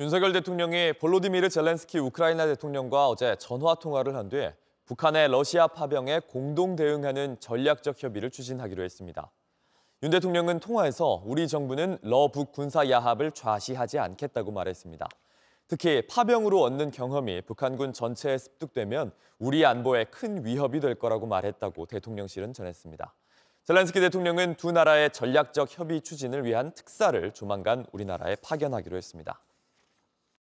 윤석열 대통령이 볼로디미르 젤렌스키 우크라이나 대통령과 어제 전화 통화를 한 뒤 북한의 러시아 파병에 공동 대응하는 전략적 협의를 추진하기로 했습니다. 윤 대통령은 통화에서 우리 정부는 러북 군사 야합을 좌시하지 않겠다고 말했습니다. 특히 파병으로 얻는 경험이 북한군 전체에 습득되면 우리 안보에 큰 위협이 될 거라고 말했다고 대통령실은 전했습니다. 젤렌스키 대통령은 두 나라의 전략적 협의 추진을 위한 특사를 조만간 우리나라에 파견하기로 했습니다.